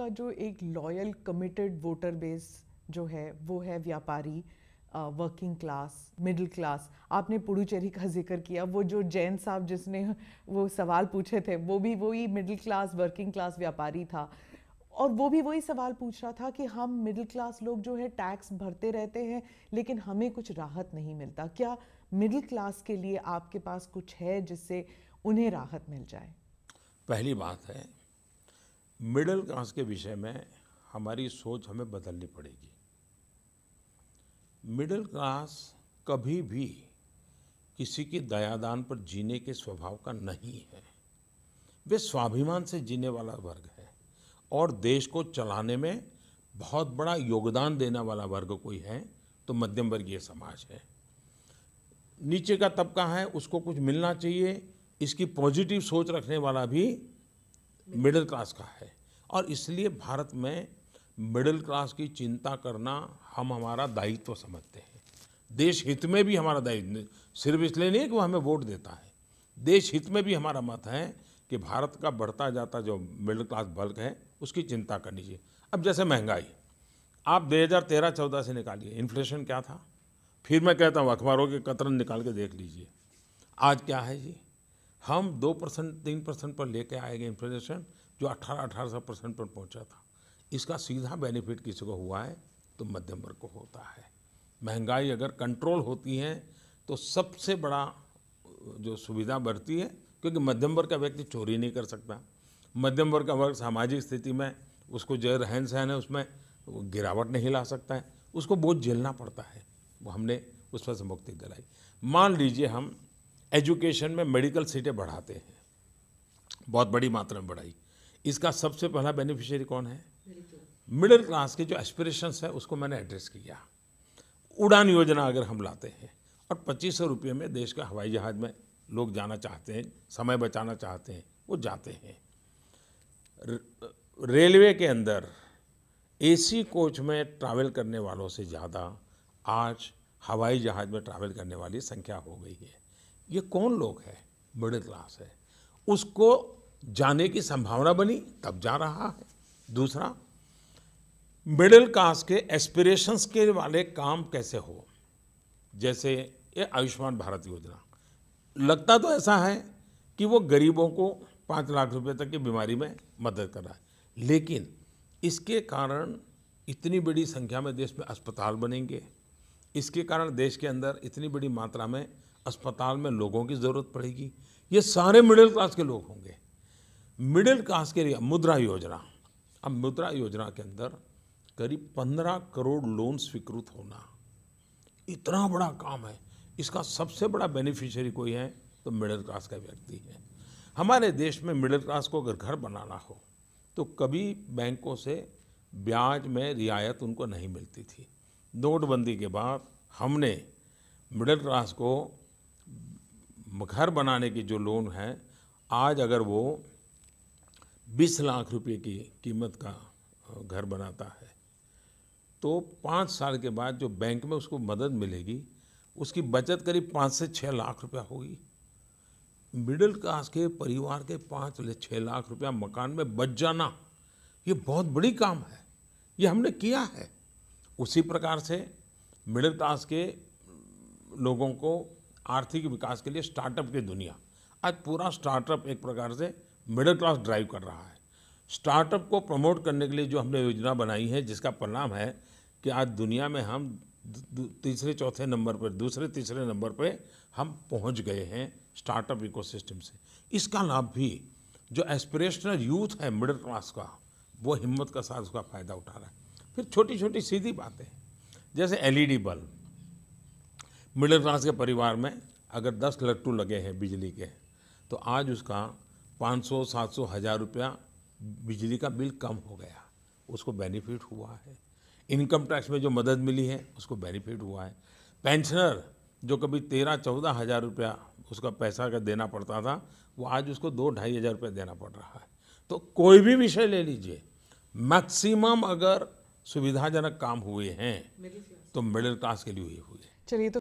आपका जो एक लॉयल कमिटेड वोटर बेस जो है वो है व्यापारी वर्किंग क्लास मिडिल क्लास आपने पुडुचेरी का जिक्र किया वो जो जैन साहब जिसने वो सवाल पूछे थे वो भी वही मिडिल क्लास वर्किंग क्लास व्यापारी था और वो भी वही सवाल पूछ रहा था कि हम मिडिल क्लास लोग जो है टैक्स भरते रहते हैं लेकिन हमें कुछ राहत नहीं मिलता क्या मिडिल क्लास के लिए आपके पास कुछ है जिससे उन्हें राहत मिल जाए पहली बात है मिडिल क्लास के विषय में हमारी सोच हमें बदलनी पड़ेगी मिडिल क्लास कभी भी किसी की दयादान पर जीने के स्वभाव का नहीं है वे स्वाभिमान से जीने वाला वर्ग है और देश को चलाने में बहुत बड़ा योगदान देने वाला वर्ग कोई है तो मध्यम वर्गीय समाज है नीचे का तबका है उसको कुछ मिलना चाहिए इसकी पॉजिटिव सोच रखने वाला भी मिडिल क्लास का है और इसलिए भारत में मिडिल क्लास की चिंता करना हम हमारा दायित्व समझते हैं देश हित में भी हमारा दायित्व सिर्फ इसलिए नहीं कि वो हमें वोट देता है देश हित में भी हमारा मत है कि भारत का बढ़ता जाता जो मिडिल क्लास बल्क है उसकी चिंता करनी चाहिए अब जैसे महंगाई आप 2013-14 से निकालिए इन्फ्लेशन क्या था फिर मैं कहता हूँ अखबारों के कतरन निकाल के देख लीजिए आज क्या है जी हम दो परसेंट तीन परसेंट पर लेके आएंगे इन्फ्लेशन जो अट्ठारह अठारह सौ परसेंट पर पहुंचा था इसका सीधा बेनिफिट किसी को हुआ है तो मध्यम वर्ग को होता है महंगाई अगर कंट्रोल होती है तो सबसे बड़ा जो सुविधा बढ़ती है क्योंकि मध्यम वर्ग का व्यक्ति चोरी नहीं कर सकता मध्यम वर्ग का वर्ग सामाजिक स्थिति में उसको जो रहन सहन है उसमें गिरावट नहीं ला सकता है उसको बोझ झेलना पड़ता है वो हमने उस पर से मुक्ति दिलाई मान लीजिए हम एजुकेशन में मेडिकल सीटें बढ़ाते हैं बहुत बड़ी मात्रा में बढ़ाई इसका सबसे पहला बेनिफिशियरी कौन है मिडिल क्लास के जो एस्पिरेशंस है उसको मैंने एड्रेस किया उड़ान योजना अगर हम लाते हैं और पच्चीस सौ रुपये में देश का हवाई जहाज़ में लोग जाना चाहते हैं समय बचाना चाहते हैं वो जाते हैं रेलवे के अंदर एसी कोच में ट्रैवल करने वालों से ज़्यादा आज हवाई जहाज़ में ट्रैवल करने वाली संख्या हो गई है ये कौन लोग है मिडिल क्लास है उसको जाने की संभावना बनी तब जा रहा है दूसरा मिडिल क्लास के एस्पिरेशंस के वाले काम कैसे हो जैसे ये आयुष्मान भारत योजना लगता तो ऐसा है कि वो गरीबों को पाँच लाख रुपए तक की बीमारी में मदद कर रहा है लेकिन इसके कारण इतनी बड़ी संख्या में देश में अस्पताल बनेंगे इसके कारण देश के अंदर इतनी बड़ी मात्रा में अस्पताल में लोगों की ज़रूरत पड़ेगी ये सारे मिडिल क्लास के लोग होंगे मिडिल क्लास के लिए मुद्रा योजना अब मुद्रा योजना के अंदर करीब पंद्रह करोड़ लोन स्वीकृत होना इतना बड़ा काम है इसका सबसे बड़ा बेनिफिशियरी कोई है तो मिडिल क्लास का व्यक्ति है हमारे देश में मिडिल क्लास को अगर घर बनाना हो तो कभी बैंकों से ब्याज में रियायत उनको नहीं मिलती थी नोटबंदी के बाद हमने मिडिल क्लास को घर बनाने की जो लोन है आज अगर वो बीस लाख रुपए की कीमत का घर बनाता है तो पाँच साल के बाद जो बैंक में उसको मदद मिलेगी उसकी बचत करीब पाँच से छः लाख रुपया होगी मिडिल क्लास के परिवार के पाँच से छः लाख रुपया मकान में बच जाना ये बहुत बड़ी काम है ये हमने किया है उसी प्रकार से मिडिल क्लास के लोगों को आर्थिक विकास के लिए स्टार्टअप की दुनिया आज पूरा स्टार्टअप एक प्रकार से मिडिल क्लास ड्राइव कर रहा है स्टार्टअप को प्रमोट करने के लिए जो हमने योजना बनाई है जिसका परिणाम है कि आज दुनिया में हम तीसरे चौथे नंबर पर दूसरे तीसरे नंबर पर हम पहुंच गए हैं स्टार्टअप इकोसिस्टम से इसका लाभ भी जो एस्पिरेशनल यूथ है मिडिल क्लास का वो हिम्मत का साथ उसका फ़ायदा उठा रहा है फिर छोटी छोटी सीधी बातें जैसे एलईडी बल्ब मिडिल क्लास के परिवार में अगर दस लट्टू लगे हैं बिजली के तो आज उसका पाँच सौ सात सौ हज़ार रुपया बिजली का बिल कम हो गया उसको बेनिफिट हुआ है इनकम टैक्स में जो मदद मिली है उसको बेनिफिट हुआ है पेंशनर जो कभी तेरह चौदह हज़ार रुपया उसका पैसा का देना पड़ता था वो आज उसको दो ढाई हज़ार रुपया देना पड़ रहा है तो कोई भी विषय ले लीजिए मैक्सिमम अगर सुविधाजनक काम हुए हैं तो मिडिल क्लास के लिए हुए हुए चलिए तो